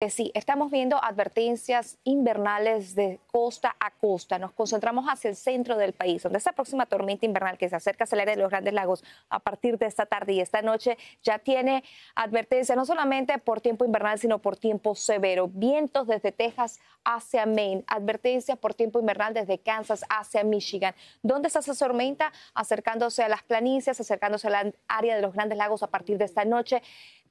que sí, estamos viendo advertencias invernales de costa a costa. Nos concentramos hacia el centro del país, donde esa próxima tormenta invernal que se acerca hacia el área de los Grandes Lagos a partir de esta tarde y esta noche ya tiene advertencia no solamente por tiempo invernal, sino por tiempo severo. Vientos desde Texas hacia Maine, advertencia por tiempo invernal desde Kansas hacia Michigan. ¿Dónde está esa tormenta? Acercándose a las planicies, acercándose al área de los Grandes Lagos a partir de esta noche.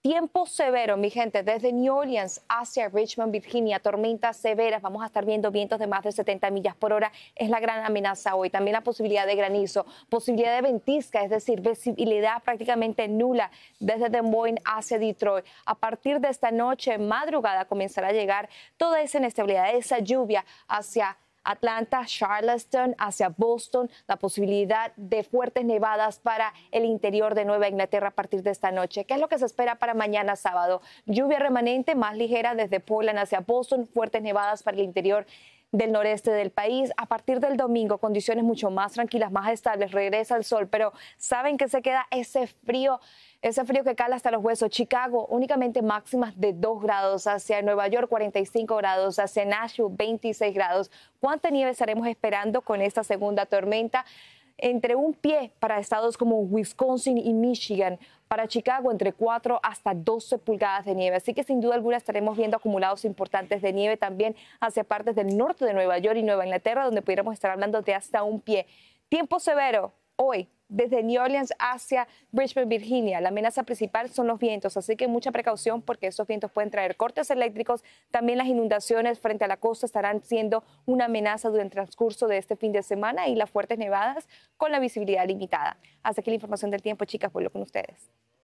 Tiempo severo, mi gente, desde New Orleans hacia Richmond, Virginia, tormentas severas, vamos a estar viendo vientos de más de 70 millas por hora, es la gran amenaza hoy. También la posibilidad de granizo, posibilidad de ventisca, es decir, visibilidad prácticamente nula desde Des Moines hacia Detroit. A partir de esta noche, madrugada, comenzará a llegar toda esa inestabilidad, esa lluvia hacia Atlanta, Charleston, hacia Boston, la posibilidad de fuertes nevadas para el interior de Nueva Inglaterra a partir de esta noche. ¿Qué es lo que se espera para mañana sábado? Lluvia remanente más ligera desde Poland hacia Boston, fuertes nevadas para el interior del noreste del país. A partir del domingo, condiciones mucho más tranquilas, más estables, regresa el sol, pero saben que se queda ese frío, ese frío que cala hasta los huesos. Chicago, únicamente máximas de 2 grados, hacia Nueva York 45 grados, hacia Nashville 26 grados. ¿Cuánta nieve estaremos esperando con esta segunda tormenta? entre un pie para estados como Wisconsin y Michigan, para Chicago entre 4 hasta 12 pulgadas de nieve. Así que sin duda alguna estaremos viendo acumulados importantes de nieve también hacia partes del norte de Nueva York y Nueva Inglaterra, donde pudiéramos estar hablando de hasta un pie. Tiempo severo hoy desde New Orleans hacia Richmond, Virginia. La amenaza principal son los vientos, así que mucha precaución porque esos vientos pueden traer cortes eléctricos. También las inundaciones frente a la costa estarán siendo una amenaza durante el transcurso de este fin de semana y las fuertes nevadas con la visibilidad limitada. Hasta que la información del tiempo, chicas, vuelvo con ustedes.